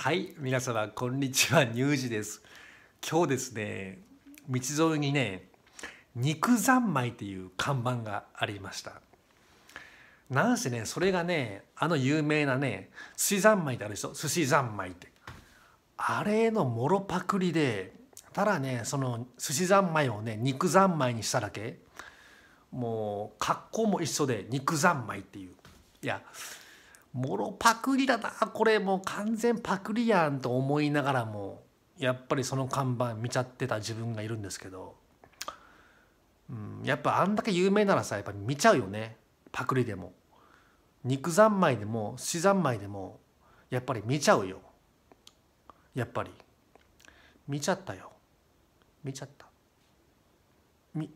はい皆様こんにちは乳児です今日ですね道沿いにね肉三昧っていう看板がありましたなんせねそれがねあの有名なね寿司三昧ってあるでしょ寿司三昧ってあれのもろパクリでただねその寿司三昧をね肉三昧にしただけもう格好も一緒で肉三昧っていういやもろパクリだなこれもう完全パクリやんと思いながらもやっぱりその看板見ちゃってた自分がいるんですけど、うん、やっぱあんだけ有名ならさやっぱ見ちゃうよねパクリでも肉三昧でも死三昧でもやっぱり見ちゃうよやっぱり見ちゃったよ見ちゃったみ